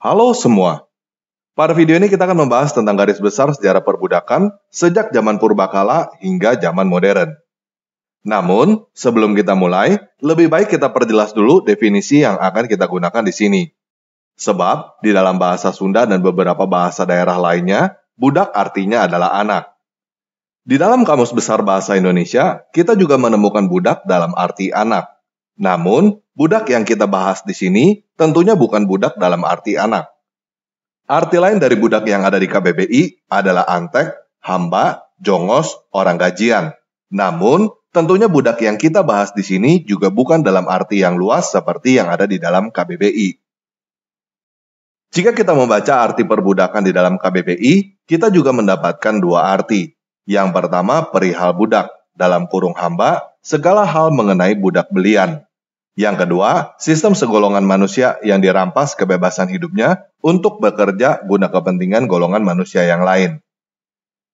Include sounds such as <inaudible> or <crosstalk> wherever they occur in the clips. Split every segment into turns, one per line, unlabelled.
Halo semua. Pada video ini kita akan membahas tentang garis besar sejarah perbudakan sejak zaman purbakala hingga zaman modern. Namun, sebelum kita mulai, lebih baik kita perjelas dulu definisi yang akan kita gunakan di sini. Sebab, di dalam bahasa Sunda dan beberapa bahasa daerah lainnya, budak artinya adalah anak. Di dalam Kamus Besar Bahasa Indonesia, kita juga menemukan budak dalam arti anak. Namun, Budak yang kita bahas di sini tentunya bukan budak dalam arti anak. Arti lain dari budak yang ada di KBBI adalah antek, hamba, jongos, orang gajian. Namun, tentunya budak yang kita bahas di sini juga bukan dalam arti yang luas seperti yang ada di dalam KBBI. Jika kita membaca arti perbudakan di dalam KBBI, kita juga mendapatkan dua arti. Yang pertama, perihal budak, dalam kurung hamba, segala hal mengenai budak belian. Yang kedua, sistem segolongan manusia yang dirampas kebebasan hidupnya untuk bekerja guna kepentingan golongan manusia yang lain.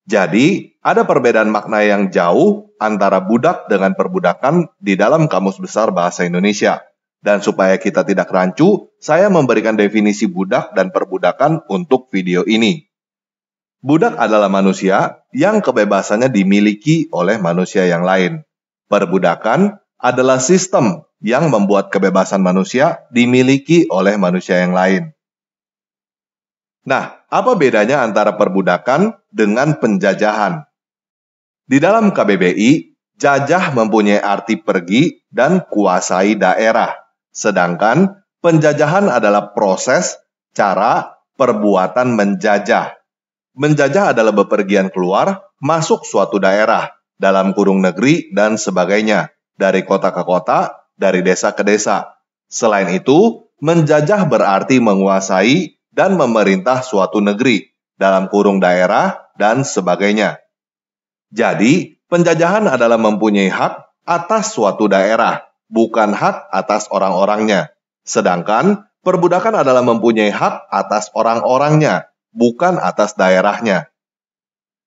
Jadi, ada perbedaan makna yang jauh antara budak dengan perbudakan di dalam Kamus Besar Bahasa Indonesia. Dan supaya kita tidak rancu, saya memberikan definisi budak dan perbudakan untuk video ini. Budak adalah manusia yang kebebasannya dimiliki oleh manusia yang lain. Perbudakan adalah sistem yang membuat kebebasan manusia dimiliki oleh manusia yang lain. Nah, apa bedanya antara perbudakan dengan penjajahan? Di dalam KBBI, jajah mempunyai arti pergi dan kuasai daerah, sedangkan penjajahan adalah proses, cara, perbuatan menjajah. Menjajah adalah bepergian keluar, masuk suatu daerah, dalam kurung negeri, dan sebagainya dari kota ke kota, dari desa ke desa. Selain itu, menjajah berarti menguasai dan memerintah suatu negeri dalam kurung daerah dan sebagainya. Jadi, penjajahan adalah mempunyai hak atas suatu daerah, bukan hak atas orang-orangnya. Sedangkan perbudakan adalah mempunyai hak atas orang-orangnya, bukan atas daerahnya.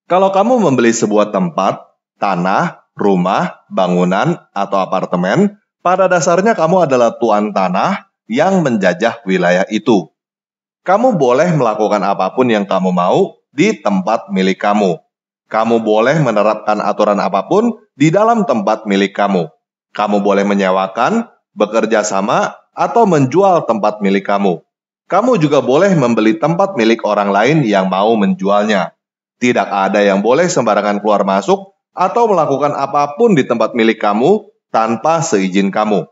Kalau kamu membeli sebuah tempat, tanah, rumah, bangunan, atau apartemen, pada dasarnya kamu adalah tuan tanah yang menjajah wilayah itu. Kamu boleh melakukan apapun yang kamu mau di tempat milik kamu. Kamu boleh menerapkan aturan apapun di dalam tempat milik kamu. Kamu boleh menyewakan, bekerja sama, atau menjual tempat milik kamu. Kamu juga boleh membeli tempat milik orang lain yang mau menjualnya. Tidak ada yang boleh sembarangan keluar masuk atau melakukan apapun di tempat milik kamu tanpa seizin kamu.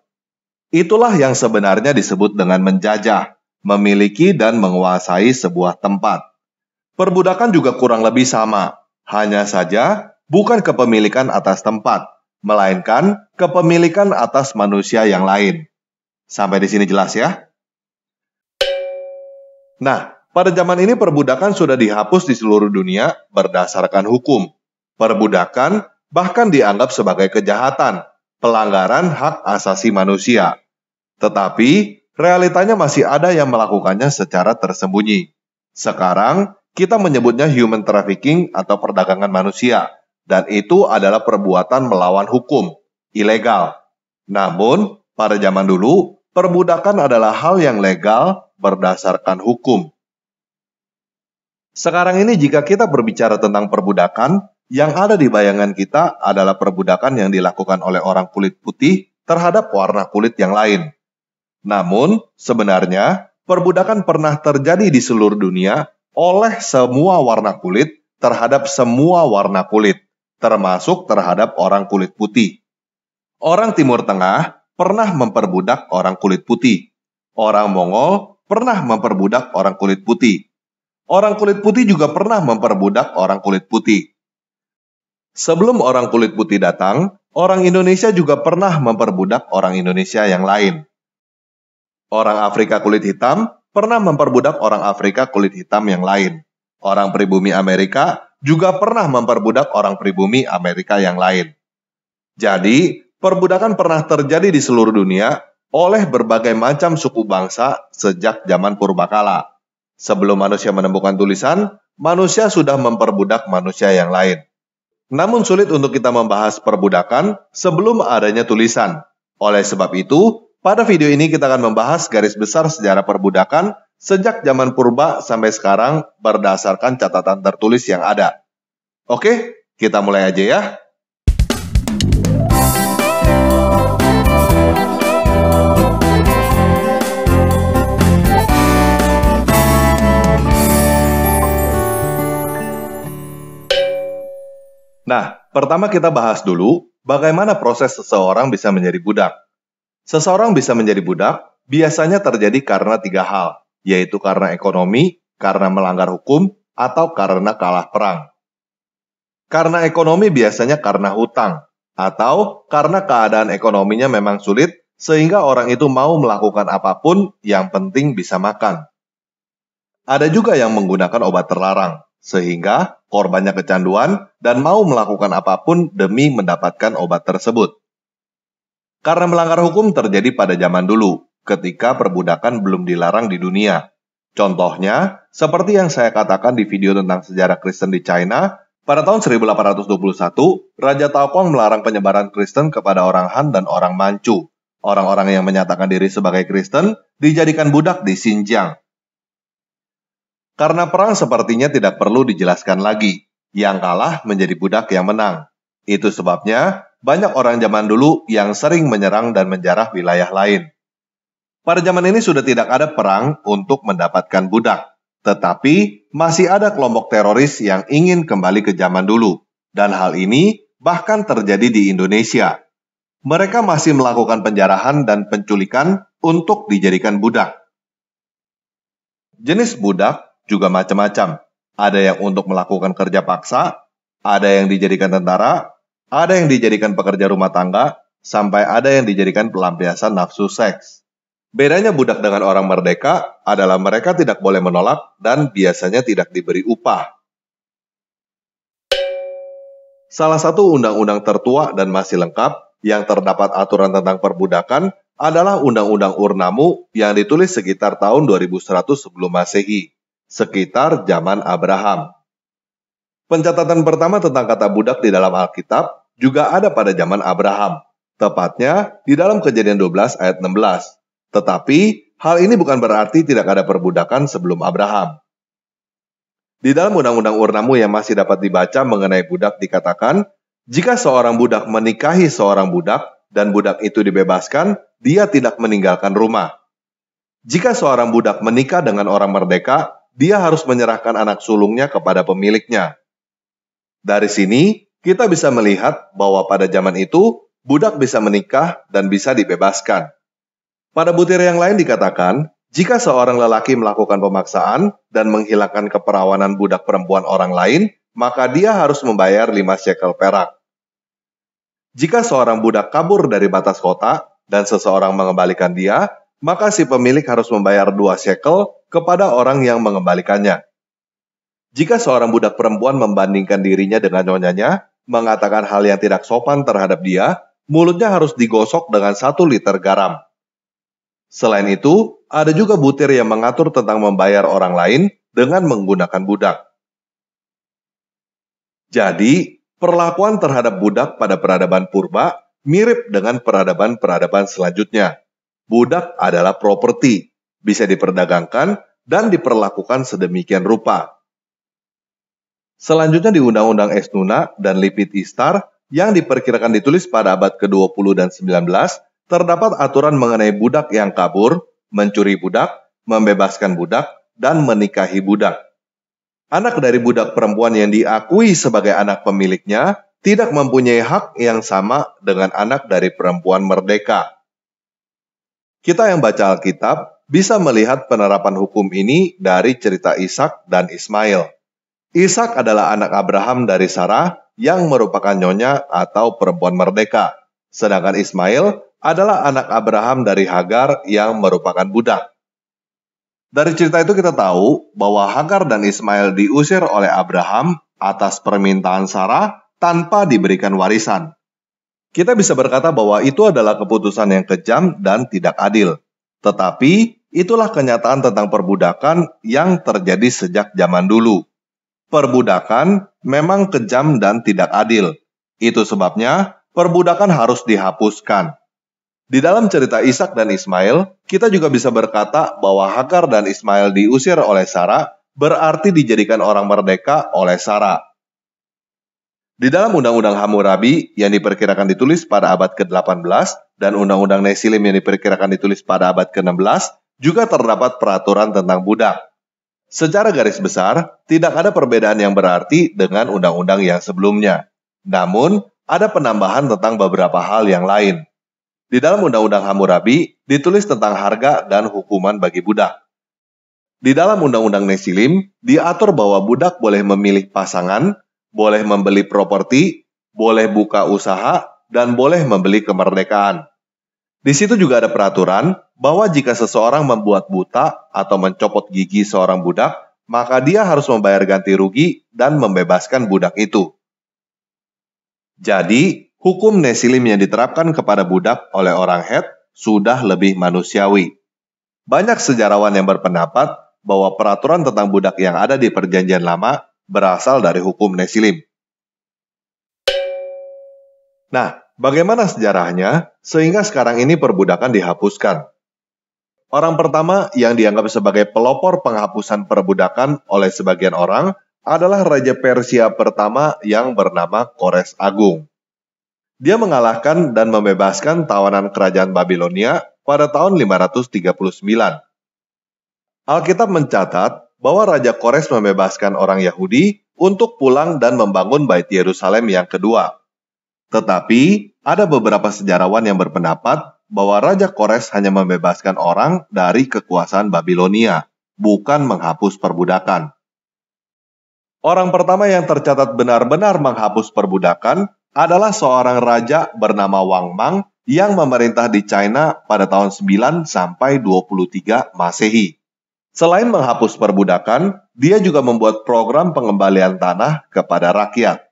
Itulah yang sebenarnya disebut dengan menjajah, memiliki dan menguasai sebuah tempat. Perbudakan juga kurang lebih sama, hanya saja bukan kepemilikan atas tempat, melainkan kepemilikan atas manusia yang lain. Sampai di sini jelas ya? Nah, pada zaman ini perbudakan sudah dihapus di seluruh dunia berdasarkan hukum, perbudakan, bahkan dianggap sebagai kejahatan, pelanggaran hak asasi manusia. Tetapi, realitanya masih ada yang melakukannya secara tersembunyi. Sekarang, kita menyebutnya human trafficking atau perdagangan manusia, dan itu adalah perbuatan melawan hukum, ilegal. Namun, pada zaman dulu, perbudakan adalah hal yang legal berdasarkan hukum. Sekarang ini jika kita berbicara tentang perbudakan, yang ada di bayangan kita adalah perbudakan yang dilakukan oleh orang kulit putih terhadap warna kulit yang lain. Namun, sebenarnya perbudakan pernah terjadi di seluruh dunia oleh semua warna kulit terhadap semua warna kulit, termasuk terhadap orang kulit putih. Orang Timur Tengah pernah memperbudak orang kulit putih. Orang Mongol pernah memperbudak orang kulit putih. Orang kulit putih juga pernah memperbudak orang kulit putih. Sebelum orang kulit putih datang, orang Indonesia juga pernah memperbudak orang Indonesia yang lain. Orang Afrika kulit hitam pernah memperbudak orang Afrika kulit hitam yang lain. Orang pribumi Amerika juga pernah memperbudak orang pribumi Amerika yang lain. Jadi, perbudakan pernah terjadi di seluruh dunia oleh berbagai macam suku bangsa sejak zaman purbakala. Sebelum manusia menemukan tulisan, manusia sudah memperbudak manusia yang lain. Namun sulit untuk kita membahas perbudakan sebelum adanya tulisan. Oleh sebab itu, pada video ini kita akan membahas garis besar sejarah perbudakan sejak zaman purba sampai sekarang berdasarkan catatan tertulis yang ada. Oke, kita mulai aja ya. Nah, pertama kita bahas dulu bagaimana proses seseorang bisa menjadi budak. Seseorang bisa menjadi budak biasanya terjadi karena tiga hal, yaitu karena ekonomi, karena melanggar hukum, atau karena kalah perang. Karena ekonomi biasanya karena hutang, atau karena keadaan ekonominya memang sulit, sehingga orang itu mau melakukan apapun yang penting bisa makan. Ada juga yang menggunakan obat terlarang, sehingga korbannya kecanduan dan mau melakukan apapun demi mendapatkan obat tersebut. Karena melanggar hukum terjadi pada zaman dulu, ketika perbudakan belum dilarang di dunia. Contohnya, seperti yang saya katakan di video tentang sejarah Kristen di China, pada tahun 1821, Raja Taokong melarang penyebaran Kristen kepada orang Han dan orang Manchu. Orang-orang yang menyatakan diri sebagai Kristen dijadikan budak di Xinjiang, karena perang sepertinya tidak perlu dijelaskan lagi. Yang kalah menjadi budak yang menang. Itu sebabnya banyak orang zaman dulu yang sering menyerang dan menjarah wilayah lain. Pada zaman ini sudah tidak ada perang untuk mendapatkan budak, tetapi masih ada kelompok teroris yang ingin kembali ke zaman dulu, dan hal ini bahkan terjadi di Indonesia. Mereka masih melakukan penjarahan dan penculikan untuk dijadikan budak. Jenis budak juga macam-macam. Ada yang untuk melakukan kerja paksa, ada yang dijadikan tentara, ada yang dijadikan pekerja rumah tangga, sampai ada yang dijadikan pelampiasan nafsu seks. Bedanya budak dengan orang merdeka adalah mereka tidak boleh menolak dan biasanya tidak diberi upah. Salah satu undang-undang tertua dan masih lengkap yang terdapat aturan tentang perbudakan adalah Undang-Undang Urnamu yang ditulis sekitar tahun 2100 sebelum Masehi sekitar zaman Abraham. Pencatatan pertama tentang kata budak di dalam Alkitab juga ada pada zaman Abraham, tepatnya di dalam Kejadian 12 ayat 16. Tetapi hal ini bukan berarti tidak ada perbudakan sebelum Abraham. Di dalam Undang-Undang Urnamu yang masih dapat dibaca mengenai budak dikatakan, jika seorang budak menikahi seorang budak dan budak itu dibebaskan, dia tidak meninggalkan rumah. Jika seorang budak menikah dengan orang merdeka, dia harus menyerahkan anak sulungnya kepada pemiliknya. Dari sini, kita bisa melihat bahwa pada zaman itu, budak bisa menikah dan bisa dibebaskan. Pada butir yang lain dikatakan, jika seorang lelaki melakukan pemaksaan dan menghilangkan keperawanan budak perempuan orang lain, maka dia harus membayar 5 shekel perak. Jika seorang budak kabur dari batas kota dan seseorang mengembalikan dia, maka si pemilik harus membayar 2 shekel kepada orang yang mengembalikannya. Jika seorang budak perempuan membandingkan dirinya dengan nyonyanya, mengatakan hal yang tidak sopan terhadap dia, mulutnya harus digosok dengan satu liter garam. Selain itu, ada juga butir yang mengatur tentang membayar orang lain dengan menggunakan budak. Jadi, perlakuan terhadap budak pada peradaban purba mirip dengan peradaban-peradaban selanjutnya. Budak adalah properti, bisa diperdagangkan dan diperlakukan sedemikian rupa. Selanjutnya di Undang-Undang Esnuna dan Lipit Istar yang diperkirakan ditulis pada abad ke-20 dan 19, terdapat aturan mengenai budak yang kabur, mencuri budak, membebaskan budak, dan menikahi budak. Anak dari budak perempuan yang diakui sebagai anak pemiliknya tidak mempunyai hak yang sama dengan anak dari perempuan merdeka. Kita yang baca Alkitab bisa melihat penerapan hukum ini dari cerita Ishak dan Ismail. Ishak adalah anak Abraham dari Sarah yang merupakan nyonya atau perempuan merdeka, sedangkan Ismail adalah anak Abraham dari Hagar yang merupakan budak. Dari cerita itu kita tahu bahwa Hagar dan Ismail diusir oleh Abraham atas permintaan Sarah tanpa diberikan warisan. Kita bisa berkata bahwa itu adalah keputusan yang kejam dan tidak adil. Tetapi itulah kenyataan tentang perbudakan yang terjadi sejak zaman dulu. Perbudakan memang kejam dan tidak adil. Itu sebabnya perbudakan harus dihapuskan. Di dalam cerita Ishak dan Ismail, kita juga bisa berkata bahwa Hagar dan Ismail diusir oleh Sarah berarti dijadikan orang merdeka oleh Sarah. Di dalam Undang-Undang Hammurabi yang diperkirakan ditulis pada abad ke-18, dan Undang-Undang Nesilim yang diperkirakan ditulis pada abad ke-16 juga terdapat peraturan tentang budak. Secara garis besar, tidak ada perbedaan yang berarti dengan undang-undang yang sebelumnya. Namun, ada penambahan tentang beberapa hal yang lain. Di dalam Undang-Undang Hammurabi ditulis tentang harga dan hukuman bagi budak. Di dalam Undang-Undang Nesilim diatur bahwa budak boleh memilih pasangan, boleh membeli properti, boleh buka usaha, dan boleh membeli kemerdekaan. Di situ juga ada peraturan bahwa jika seseorang membuat buta atau mencopot gigi seorang budak, maka dia harus membayar ganti rugi dan membebaskan budak itu. Jadi, hukum Nesilim yang diterapkan kepada budak oleh orang Het sudah lebih manusiawi. Banyak sejarawan yang berpendapat bahwa peraturan tentang budak yang ada di Perjanjian Lama berasal dari hukum Nesilim. Nah, bagaimana sejarahnya sehingga sekarang ini perbudakan dihapuskan? Orang pertama yang dianggap sebagai pelopor penghapusan perbudakan oleh sebagian orang adalah Raja Persia pertama yang bernama Kores Agung. Dia mengalahkan dan membebaskan tawanan kerajaan Babilonia pada tahun 539. Alkitab mencatat bahwa Raja Kores membebaskan orang Yahudi untuk pulang dan membangun Bait Yerusalem yang kedua. Tetapi, ada beberapa sejarawan yang berpendapat bahwa Raja Kores hanya membebaskan orang dari kekuasaan Babilonia, bukan menghapus perbudakan. Orang pertama yang tercatat benar-benar menghapus perbudakan adalah seorang raja bernama Wang Mang yang memerintah di China pada tahun 9 sampai 23 Masehi. Selain menghapus perbudakan, dia juga membuat program pengembalian tanah kepada rakyat.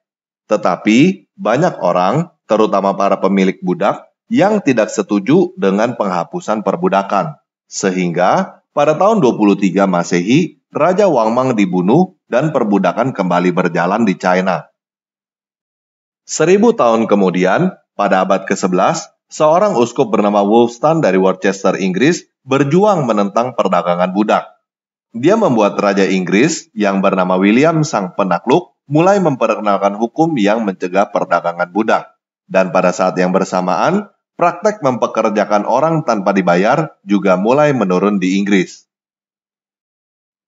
Tetapi banyak orang, terutama para pemilik budak, yang tidak setuju dengan penghapusan perbudakan. Sehingga pada tahun 23 Masehi, Raja Wangmang dibunuh dan perbudakan kembali berjalan di China. Seribu tahun kemudian, pada abad ke-11, seorang uskup bernama Wolfstan dari Worcester, Inggris, berjuang menentang perdagangan budak. Dia membuat Raja Inggris yang bernama William Sang Penakluk mulai memperkenalkan hukum yang mencegah perdagangan budak. Dan pada saat yang bersamaan, praktek mempekerjakan orang tanpa dibayar juga mulai menurun di Inggris.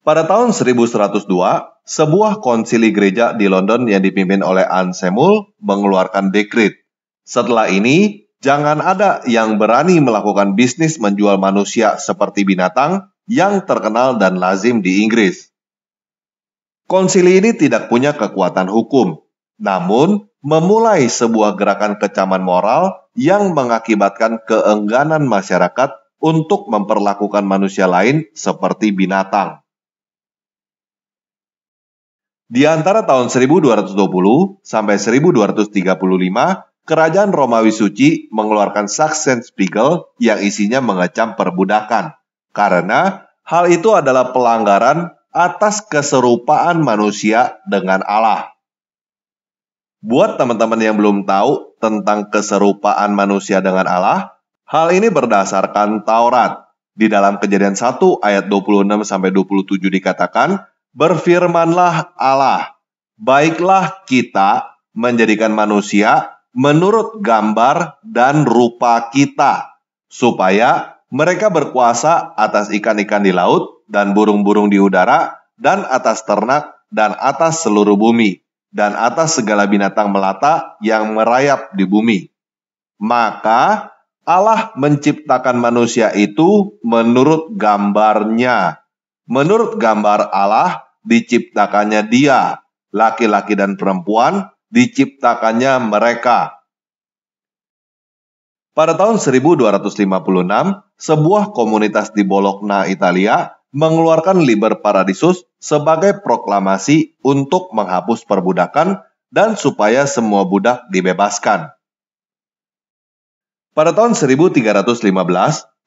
Pada tahun 1102, sebuah konsili gereja di London yang dipimpin oleh Ansemul mengeluarkan dekrit. Setelah ini, jangan ada yang berani melakukan bisnis menjual manusia seperti binatang yang terkenal dan lazim di Inggris. Konsili ini tidak punya kekuatan hukum, namun memulai sebuah gerakan kecaman moral yang mengakibatkan keengganan masyarakat untuk memperlakukan manusia lain seperti binatang. Di antara tahun 1220 sampai 1235, Kerajaan Romawi Suci mengeluarkan Saxon Spiegel yang isinya mengecam perbudakan, karena hal itu adalah pelanggaran atas keserupaan manusia dengan Allah. Buat teman-teman yang belum tahu tentang keserupaan manusia dengan Allah, hal ini berdasarkan Taurat. Di dalam kejadian 1 ayat 26-27 dikatakan, Berfirmanlah Allah, baiklah kita menjadikan manusia menurut gambar dan rupa kita, supaya mereka berkuasa atas ikan-ikan di laut, dan burung-burung di udara, dan atas ternak, dan atas seluruh bumi, dan atas segala binatang melata yang merayap di bumi. Maka Allah menciptakan manusia itu menurut gambarnya. Menurut gambar Allah diciptakannya dia, laki-laki dan perempuan diciptakannya mereka. Pada tahun 1256, sebuah komunitas di Bologna, Italia mengeluarkan Liber Paradisus sebagai proklamasi untuk menghapus perbudakan dan supaya semua budak dibebaskan. Pada tahun 1315,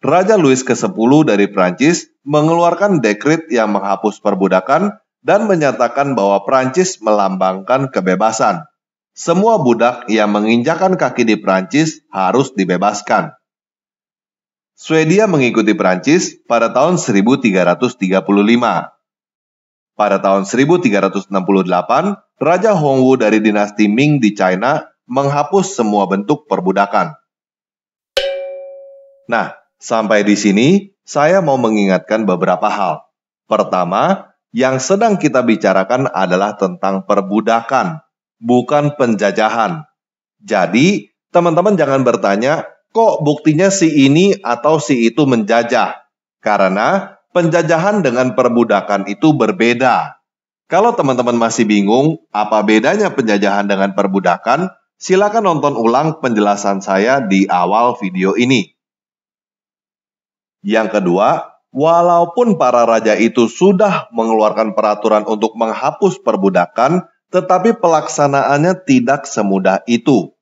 Raja Louis ke-10 dari Prancis mengeluarkan dekrit yang menghapus perbudakan dan menyatakan bahwa Prancis melambangkan kebebasan. Semua budak yang menginjakan kaki di Prancis harus dibebaskan. Swedia mengikuti Perancis pada tahun 1335. Pada tahun 1368, Raja Hongwu dari dinasti Ming di China menghapus semua bentuk perbudakan. Nah, sampai di sini saya mau mengingatkan beberapa hal. Pertama, yang sedang kita bicarakan adalah tentang perbudakan, bukan penjajahan. Jadi, teman-teman jangan bertanya, Kok buktinya si ini atau si itu menjajah? Karena penjajahan dengan perbudakan itu berbeda. Kalau teman-teman masih bingung apa bedanya penjajahan dengan perbudakan, silakan nonton ulang penjelasan saya di awal video ini. Yang kedua, walaupun para raja itu sudah mengeluarkan peraturan untuk menghapus perbudakan, tetapi pelaksanaannya tidak semudah itu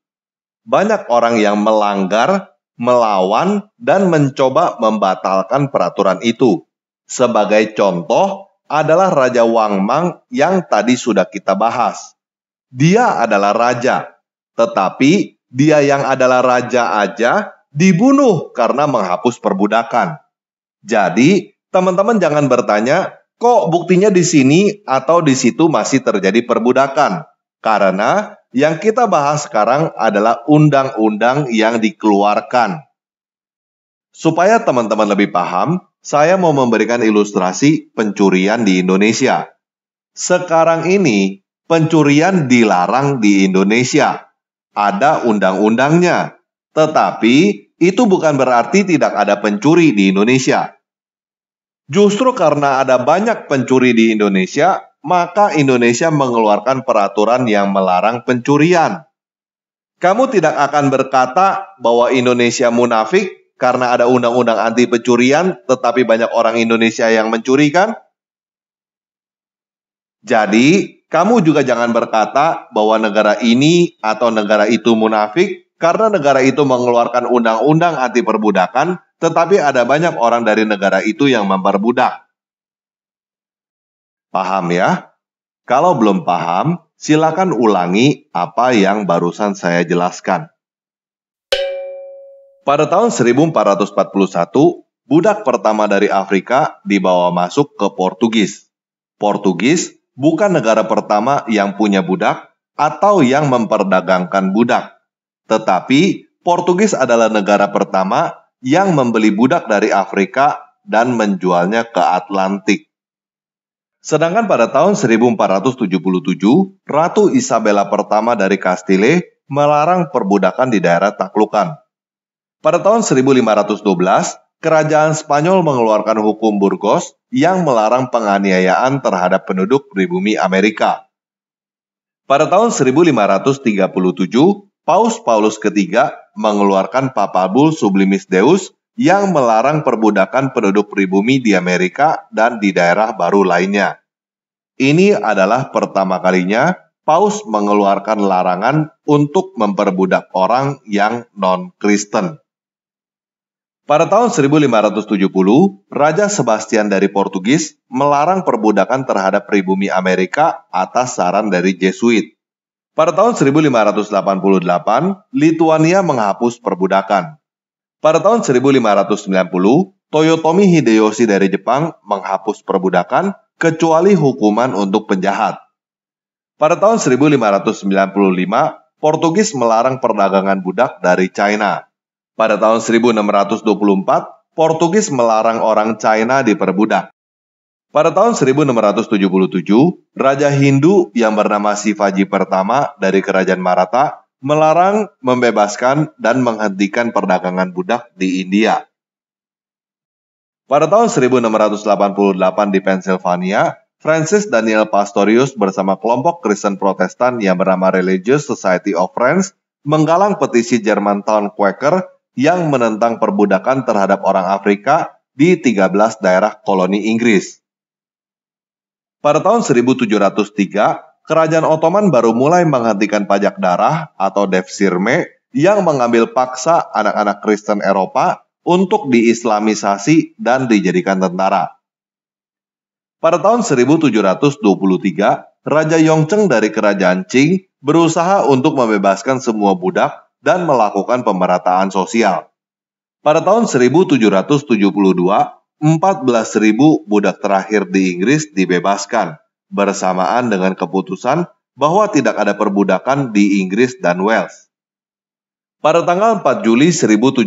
banyak orang yang melanggar, melawan, dan mencoba membatalkan peraturan itu. Sebagai contoh adalah Raja Wang Mang yang tadi sudah kita bahas. Dia adalah raja, tetapi dia yang adalah raja aja dibunuh karena menghapus perbudakan. Jadi, teman-teman jangan bertanya, kok buktinya di sini atau di situ masih terjadi perbudakan? Karena yang kita bahas sekarang adalah undang-undang yang dikeluarkan. Supaya teman-teman lebih paham, saya mau memberikan ilustrasi pencurian di Indonesia. Sekarang ini, pencurian dilarang di Indonesia. Ada undang-undangnya, tetapi itu bukan berarti tidak ada pencuri di Indonesia. Justru karena ada banyak pencuri di Indonesia, maka Indonesia mengeluarkan peraturan yang melarang pencurian. Kamu tidak akan berkata bahwa Indonesia munafik karena ada undang-undang anti pencurian, tetapi banyak orang Indonesia yang mencuri, kan? Jadi, kamu juga jangan berkata bahwa negara ini atau negara itu munafik karena negara itu mengeluarkan undang-undang anti perbudakan, tetapi ada banyak orang dari negara itu yang memperbudak. Paham ya? Kalau belum paham, silakan ulangi apa yang barusan saya jelaskan. Pada tahun 1441, budak pertama dari Afrika dibawa masuk ke Portugis. Portugis bukan negara pertama yang punya budak atau yang memperdagangkan budak, tetapi Portugis adalah negara pertama yang membeli budak dari Afrika dan menjualnya ke Atlantik. Sedangkan pada tahun 1477, Ratu Isabella pertama dari Kastile melarang perbudakan di daerah taklukan. Pada tahun 1512, kerajaan Spanyol mengeluarkan hukum Burgos yang melarang penganiayaan terhadap penduduk pribumi Amerika. Pada tahun 1537, Paus Paulus III mengeluarkan Papabul Sublimis Deus yang melarang perbudakan penduduk pribumi di Amerika dan di daerah baru lainnya. Ini adalah pertama kalinya Paus mengeluarkan larangan untuk memperbudak orang yang non-Kristen. Pada tahun 1570, Raja Sebastian dari Portugis melarang perbudakan terhadap pribumi Amerika atas saran dari Jesuit. Pada tahun 1588, Lituania menghapus perbudakan. Pada tahun 1590, Toyotomi Hideyoshi dari Jepang menghapus perbudakan kecuali hukuman untuk penjahat. Pada tahun 1595, Portugis melarang perdagangan budak dari China. Pada tahun 1624, Portugis melarang orang China diperbudak. Pada tahun 1677, Raja Hindu yang bernama Sivaji pertama dari Kerajaan Maratha melarang, membebaskan, dan menghentikan perdagangan budak di India. Pada tahun 1688 di Pennsylvania, Francis Daniel Pastorius bersama kelompok Kristen Protestan yang bernama Religious Society of France menggalang petisi Jerman Germantown Quaker yang menentang perbudakan terhadap orang Afrika di 13 daerah koloni Inggris. Pada tahun 1703, kerajaan Ottoman baru mulai menghentikan pajak darah atau defsirme yang mengambil paksa anak-anak Kristen Eropa untuk diislamisasi dan dijadikan tentara. Pada tahun 1723, Raja Yongcheng dari Kerajaan Qing berusaha untuk membebaskan semua budak dan melakukan pemerataan sosial. Pada tahun 1772, 14.000 budak terakhir di Inggris dibebaskan bersamaan dengan keputusan bahwa tidak ada perbudakan di Inggris dan Wales. Pada tanggal 4 Juli 1776,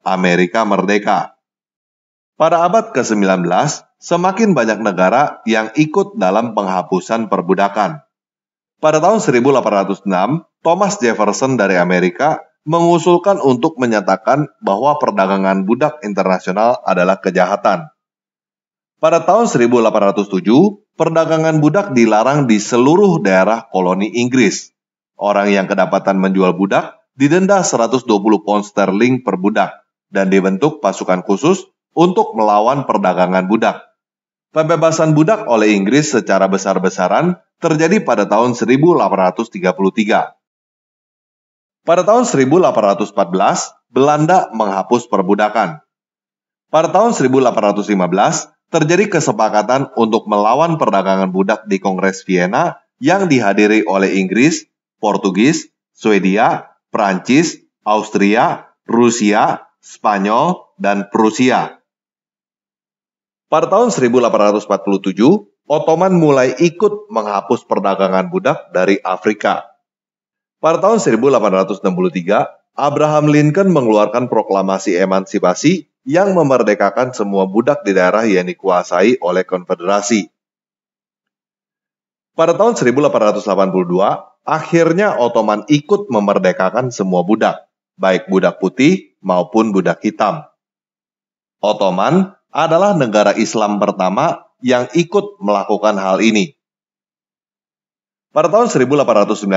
Amerika merdeka. Pada abad ke-19, semakin banyak negara yang ikut dalam penghapusan perbudakan. Pada tahun 1806, Thomas Jefferson dari Amerika mengusulkan untuk menyatakan bahwa perdagangan budak internasional adalah kejahatan. Pada tahun 1807, perdagangan budak dilarang di seluruh daerah koloni Inggris. Orang yang kedapatan menjual budak didenda 120 pound sterling per budak dan dibentuk pasukan khusus untuk melawan perdagangan budak. Pembebasan budak oleh Inggris secara besar-besaran terjadi pada tahun 1833. Pada tahun 1814, Belanda menghapus perbudakan. Pada tahun 1815, terjadi kesepakatan untuk melawan perdagangan budak di Kongres Vienna yang dihadiri oleh Inggris, Portugis, Swedia, Prancis, Austria, Rusia, Spanyol, dan Prusia. Pada tahun 1847, Ottoman mulai ikut menghapus perdagangan budak dari Afrika. Pada tahun 1863, Abraham Lincoln mengeluarkan proklamasi emansipasi yang memerdekakan semua budak di daerah yang dikuasai oleh konfederasi. Pada tahun 1882, akhirnya Ottoman ikut memerdekakan semua budak, baik budak putih maupun budak hitam. Ottoman adalah negara Islam pertama yang ikut melakukan hal ini. Pada tahun 1890,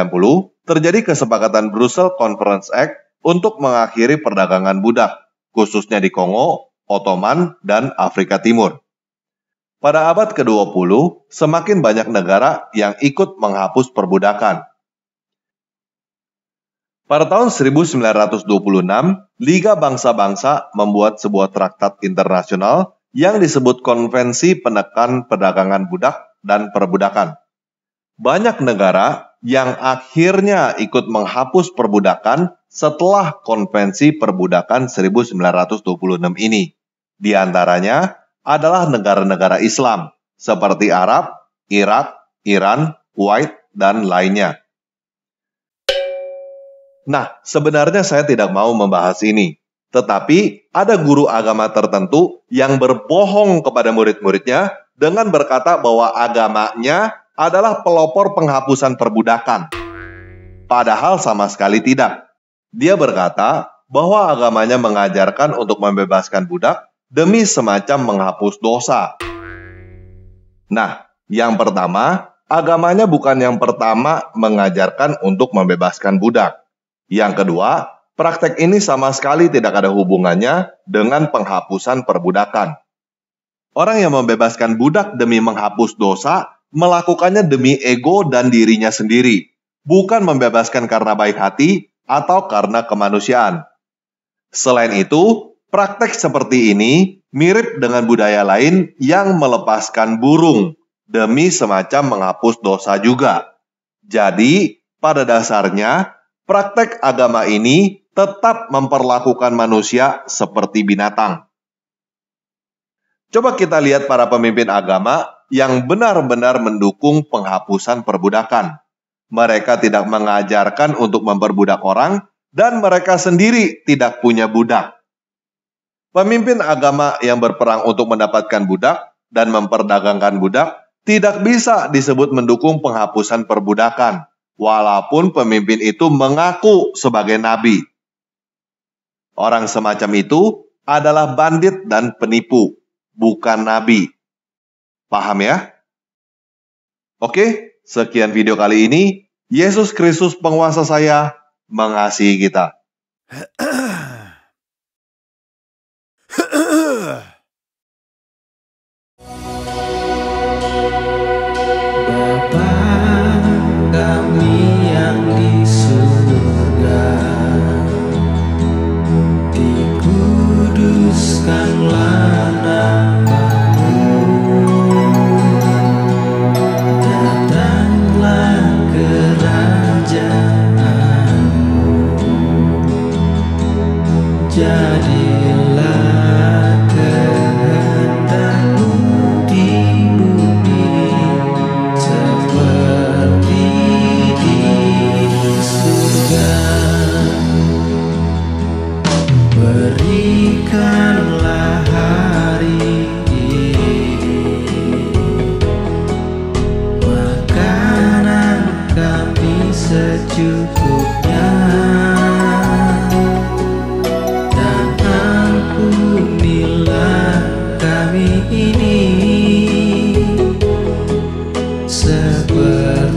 terjadi kesepakatan Brussels Conference Act untuk mengakhiri perdagangan budak khususnya di Kongo, Ottoman, dan Afrika Timur. Pada abad ke-20, semakin banyak negara yang ikut menghapus perbudakan. Pada tahun 1926, Liga Bangsa-Bangsa membuat sebuah traktat internasional yang disebut Konvensi Penekan Perdagangan Budak dan Perbudakan. Banyak negara yang akhirnya ikut menghapus perbudakan setelah konvensi perbudakan 1926 ini. Di antaranya adalah negara-negara Islam seperti Arab, Irak, Iran, Kuwait, dan lainnya. Nah, sebenarnya saya tidak mau membahas ini. Tetapi ada guru agama tertentu yang berbohong kepada murid-muridnya dengan berkata bahwa agamanya adalah pelopor penghapusan perbudakan. Padahal sama sekali tidak. Dia berkata bahwa agamanya mengajarkan untuk membebaskan budak demi semacam menghapus dosa. Nah, yang pertama, agamanya bukan yang pertama mengajarkan untuk membebaskan budak. Yang kedua, praktek ini sama sekali tidak ada hubungannya dengan penghapusan perbudakan. Orang yang membebaskan budak demi menghapus dosa melakukannya demi ego dan dirinya sendiri, bukan membebaskan karena baik hati atau karena kemanusiaan. Selain itu, praktek seperti ini mirip dengan budaya lain yang melepaskan burung demi semacam menghapus dosa juga. Jadi, pada dasarnya, praktek agama ini tetap memperlakukan manusia seperti binatang. Coba kita lihat para pemimpin agama yang benar-benar mendukung penghapusan perbudakan. Mereka tidak mengajarkan untuk memperbudak orang, dan mereka sendiri tidak punya budak. Pemimpin agama yang berperang untuk mendapatkan budak dan memperdagangkan budak tidak bisa disebut mendukung penghapusan perbudakan, walaupun pemimpin itu mengaku sebagai nabi. Orang semacam itu adalah bandit dan penipu, bukan nabi. Paham ya? Oke, sekian video kali ini. Yesus Kristus penguasa saya mengasihi kita.
<clears throat> serva.